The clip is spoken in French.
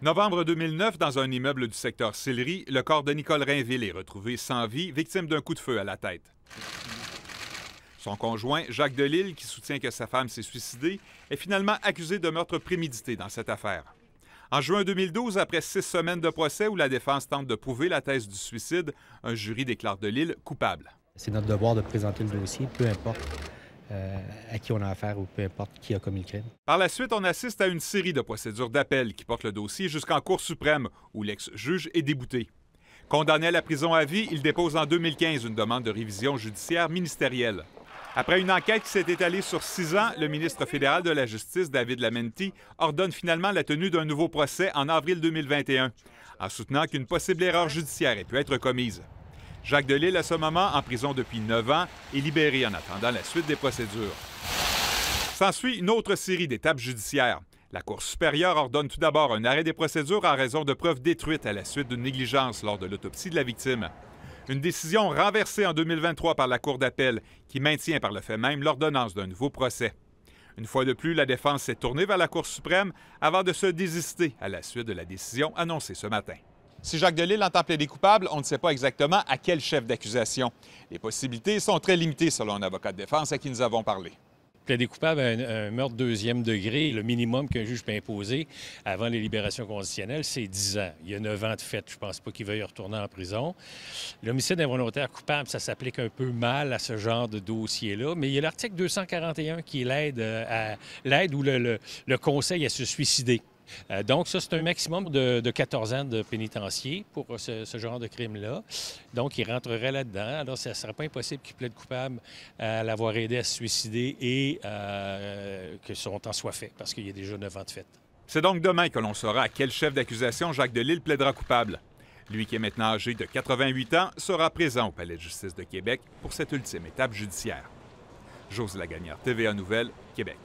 Novembre 2009, dans un immeuble du secteur Sillery, le corps de Nicole Rainville est retrouvé sans vie, victime d'un coup de feu à la tête. Son conjoint, Jacques Delille, qui soutient que sa femme s'est suicidée, est finalement accusé de meurtre prémédité dans cette affaire. En juin 2012, après six semaines de procès où la défense tente de prouver la thèse du suicide, un jury déclare Delille coupable. C'est notre devoir de présenter le dossier, peu importe euh, à qui on a affaire ou peu importe qui a commis le crime. Par la suite, on assiste à une série de procédures d'appel qui portent le dossier jusqu'en Cour suprême, où l'ex-juge est débouté. Condamné à la prison à vie, il dépose en 2015 une demande de révision judiciaire ministérielle. Après une enquête qui s'est étalée sur six ans, le ministre fédéral de la Justice, David Lamenti, ordonne finalement la tenue d'un nouveau procès en avril 2021, en soutenant qu'une possible erreur judiciaire ait pu être commise. Jacques Delille, à ce moment, en prison depuis 9 ans, est libéré en attendant la suite des procédures. S'ensuit une autre série d'étapes judiciaires. La Cour supérieure ordonne tout d'abord un arrêt des procédures en raison de preuves détruites à la suite d'une négligence lors de l'autopsie de la victime. Une décision renversée en 2023 par la Cour d'appel, qui maintient par le fait même l'ordonnance d'un nouveau procès. Une fois de plus, la défense s'est tournée vers la Cour suprême avant de se désister à la suite de la décision annoncée ce matin. Si Jacques Delille entend plaider coupable, on ne sait pas exactement à quel chef d'accusation. Les possibilités sont très limitées selon un avocat de défense à qui nous avons parlé Plaider coupable un, meurtre deuxième degré, le minimum qu'un juge peut imposer avant les libérations conditionnelles, c'est 10 ans. Il y a 9 ans de fait. Je ne pense pas qu'il veuille retourner en prison. L'homicide involontaire coupable, ça s'applique un peu mal à ce genre de dossier-là, mais il y a l'article 241 qui l'aide euh, l'aide ou le, conseil à se suicider. Euh, donc, ça, c'est un maximum de, 14 ans de pénitencier pour euh, ce, genre de crime-là. Donc, il rentrerait là-dedans. Alors, ça ne serait pas impossible qu'il plaide coupable à l'avoir aidé à se suicider et euh, que son temps soit fait, parce qu'il y a déjà 9 ans de fête. C'est donc demain que l'on saura à quel chef d'accusation Jacques Delisle plaidera coupable. Lui qui est maintenant âgé de 88 ans sera présent au Palais de justice de Québec pour cette ultime étape judiciaire. Jose Lagagnère, TVA Nouvelle, Québec.